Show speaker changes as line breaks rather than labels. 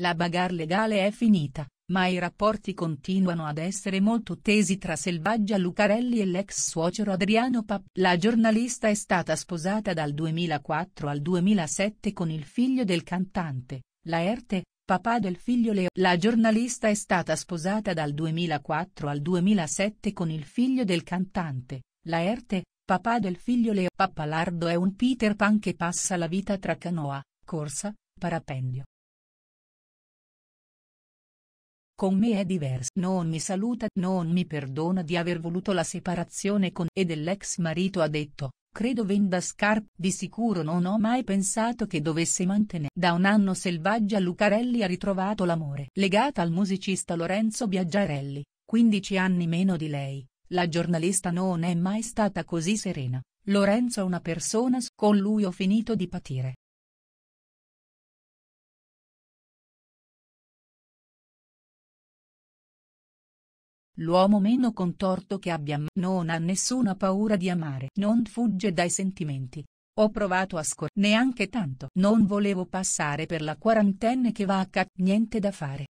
La bagarre legale è finita, ma i rapporti continuano ad essere molto tesi tra Selvaggia Lucarelli e l'ex suocero Adriano Pap. La giornalista è stata sposata dal 2004 al 2007 con il figlio del cantante, Laerte, papà del figlio Leo. La giornalista è stata sposata dal 2004 al 2007 con il figlio del cantante, Laerte, papà del figlio Leo. Pappalardo è un Peter Pan che passa la vita tra canoa, corsa, parapendio, con me è diverso. Non mi saluta, non mi perdona di aver voluto la separazione con e dell'ex marito ha detto. Credo venda scarpe, di sicuro non ho mai pensato che dovesse mantenere. Da un anno selvaggia Lucarelli ha ritrovato l'amore. Legata al musicista Lorenzo Biaggiarelli, 15 anni meno di lei, la giornalista non è mai stata così serena. Lorenzo è una persona con lui ho finito di patire, L'uomo meno contorto che abbia non ha nessuna paura di amare. Non fugge dai sentimenti. Ho provato a scor... neanche tanto. Non volevo passare per la quarantenne che va a c... niente da fare.